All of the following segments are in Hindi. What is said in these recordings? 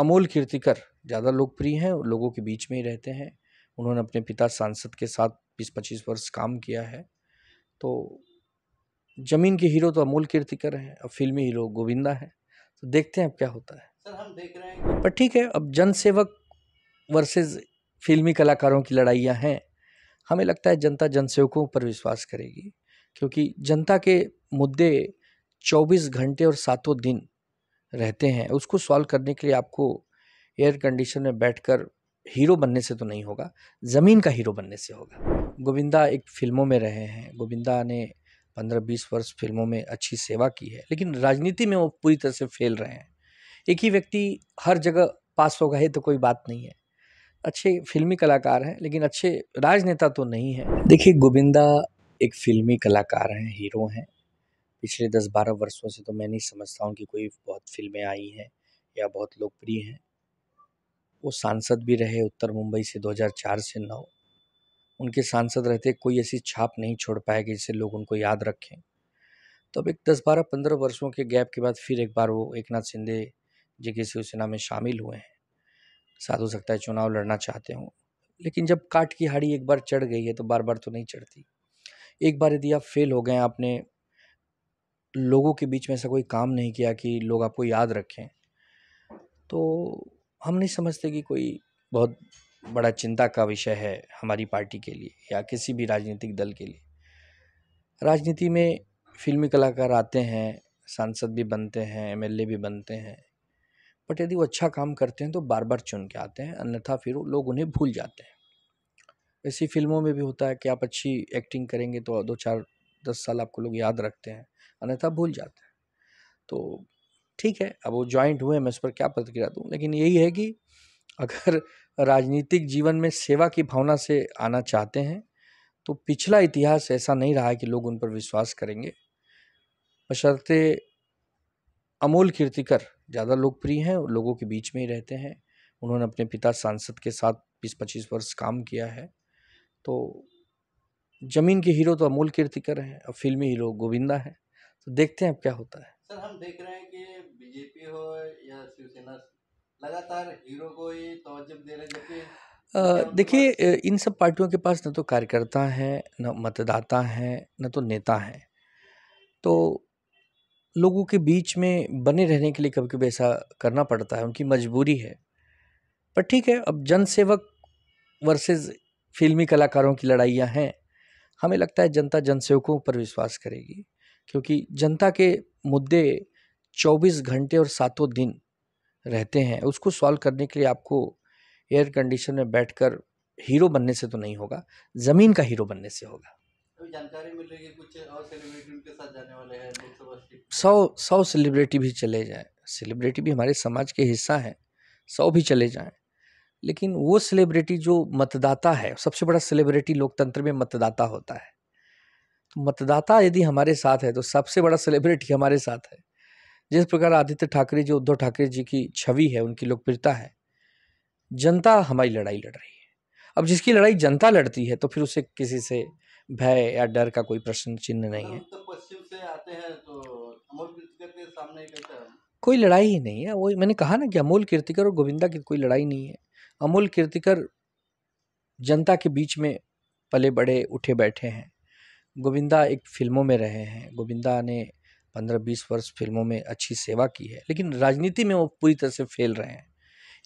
अमोल कीर्तिकर ज़्यादा लोकप्रिय हैं और लोगों के बीच में ही रहते हैं उन्होंने अपने पिता सांसद के साथ बीस पच्चीस वर्ष काम किया है तो ज़मीन के हीरो तो अमोल कीर्तिकर हैं अब फिल्मी हीरो गोविंदा है तो देखते हैं अब क्या होता है सर हम देख रहे हैं पर ठीक है अब जनसेवक वर्सेस फिल्मी कलाकारों की लड़ाइयाँ हैं हमें लगता है जनता जनसेवकों पर विश्वास करेगी क्योंकि जनता के मुद्दे 24 घंटे और सातों दिन रहते हैं उसको सॉल्व करने के लिए आपको एयर कंडीशन में बैठकर हीरो बनने से तो नहीं होगा ज़मीन का हीरो बनने से होगा गोविंदा एक फिल्मों में रहे हैं गोविंदा ने पंद्रह बीस वर्ष फिल्मों में अच्छी सेवा की है लेकिन राजनीति में वो पूरी तरह से फेल रहे हैं एक ही व्यक्ति हर जगह पास हो गए तो कोई बात नहीं है अच्छे फिल्मी कलाकार हैं लेकिन अच्छे राजनेता तो नहीं है देखिए गोविंदा एक फिल्मी कलाकार हैं हीरो हैं पिछले दस बारह वर्षों से तो मैं नहीं समझता हूँ कि कोई बहुत फिल्में आई हैं या बहुत लोकप्रिय हैं वो सांसद भी रहे उत्तर मुंबई से 2004 से नौ उनके सांसद रहते कोई ऐसी छाप नहीं छोड़ पाया कि जिससे लोग उनको याद रखें तो अब एक दस बारह पंद्रह वर्षों के गैप के बाद फिर एक बार वो एक नाथ शिंदे जी के शिवसेना में शामिल हुए हैं साथ हो सकता है चुनाव लड़ना चाहते हों लेकिन जब काट की हाड़ी एक बार चढ़ गई है तो बार बार तो नहीं चढ़ती एक बार यदि आप फेल हो गए आपने लोगों के बीच में ऐसा कोई काम नहीं किया कि लोग आपको याद रखें तो हम नहीं समझते कि कोई बहुत बड़ा चिंता का विषय है हमारी पार्टी के लिए या किसी भी राजनीतिक दल के लिए राजनीति में फिल्मी कलाकार आते हैं सांसद भी बनते हैं एमएलए भी बनते हैं बट यदि वो अच्छा काम करते हैं तो बार बार चुन के आते हैं अन्यथा फिर लोग उन्हें भूल जाते हैं ऐसी फिल्मों में भी होता है कि आप अच्छी एक्टिंग करेंगे तो दो चार दस साल आपको लोग याद रखते हैं अन्यथा भूल जाते हैं तो ठीक है अब वो ज्वाइंट हुए मैं इस पर क्या प्रतिक्रिया दूँ लेकिन यही है कि अगर राजनीतिक जीवन में सेवा की भावना से आना चाहते हैं तो पिछला इतिहास ऐसा नहीं रहा है कि लोग उन पर विश्वास करेंगे बशर्ते अमोल कीर्तिकर ज़्यादा लोकप्रिय हैं लोगों के बीच में ही रहते हैं उन्होंने अपने पिता सांसद के साथ बीस पच्चीस वर्ष काम किया है तो ज़मीन के हीरो तो अमूल कीर्तिकर हैं और फिल्मी हीरो गोविंदा है तो देखते हैं अब क्या होता है सर हम देख रहे हैं कि बीजेपी हो या शिवसेना लगातार हीरो को ही तो दे रहे देखिए इन सब पार्टियों के पास न तो कार्यकर्ता हैं न मतदाता हैं न तो नेता हैं तो लोगों के बीच में बने रहने के लिए कभी कभी ऐसा करना पड़ता है उनकी मजबूरी है पर ठीक है अब जनसेवक वर्सेस फिल्मी कलाकारों की लड़ाइयाँ हैं हमें लगता है जनता जनसेवकों पर विश्वास करेगी क्योंकि जनता के मुद्दे 24 घंटे और सातों दिन रहते हैं उसको सॉल्व करने के लिए आपको एयर कंडीशन में बैठकर हीरो बनने से तो नहीं होगा ज़मीन का हीरो बनने से होगा सौ सौ सेलिब्रिटी भी चले जाए सेलिब्रिटी भी हमारे समाज के हिस्सा हैं सौ भी चले जाएं लेकिन वो सेलिब्रिटी जो मतदाता है सबसे बड़ा सेलिब्रिटी लोकतंत्र में मतदाता होता है तो मतदाता यदि हमारे साथ है तो सबसे बड़ा सेलिब्रिटी हमारे साथ है जिस प्रकार आदित्य ठाकरे जो उद्धव ठाकरे जी की छवि है उनकी लोकप्रियता है जनता हमारी लड़ाई लड़ रही है अब जिसकी लड़ाई जनता लड़ती है तो फिर उसे किसी से भय या डर का कोई प्रश्न चिन्ह नहीं है तो तो कोई लड़ाई ही नहीं है वही मैंने कहा ना कि अमोल कीर्तिकर और गोविंदा की कोई लड़ाई नहीं है अमूल कीर्तिकर जनता के बीच में पले बड़े उठे बैठे हैं गोविंदा एक फिल्मों में रहे हैं गोविंदा ने पंद्रह बीस वर्ष फिल्मों में अच्छी सेवा की है लेकिन राजनीति में वो पूरी तरह से फेल रहे हैं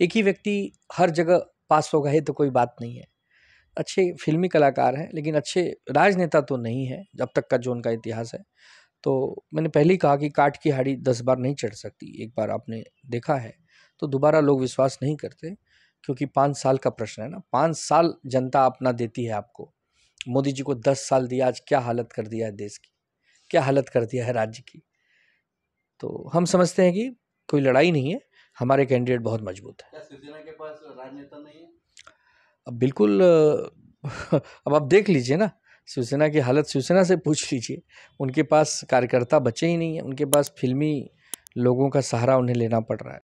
एक ही व्यक्ति हर जगह पास हो गए तो कोई बात नहीं है अच्छे फिल्मी कलाकार हैं लेकिन अच्छे राजनेता तो नहीं है जब तक का जो उनका इतिहास है तो मैंने पहले ही कहा कि काट की हाड़ी दस बार नहीं चढ़ सकती एक बार आपने देखा है तो दोबारा लोग विश्वास नहीं करते क्योंकि पाँच साल का प्रश्न है ना पाँच साल जनता अपना देती है आपको मोदी जी को दस साल दिया आज क्या हालत कर दिया है देश की क्या हालत कर दिया है राज्य की तो हम समझते हैं कि कोई लड़ाई नहीं है हमारे कैंडिडेट बहुत मजबूत है शिवसेना के पास राजनेता नहीं है अब बिल्कुल अब आप देख लीजिए ना शिवसेना की हालत शिवसेना से पूछ लीजिए उनके पास कार्यकर्ता बचे ही नहीं है उनके पास फिल्मी लोगों का सहारा उन्हें लेना पड़ रहा है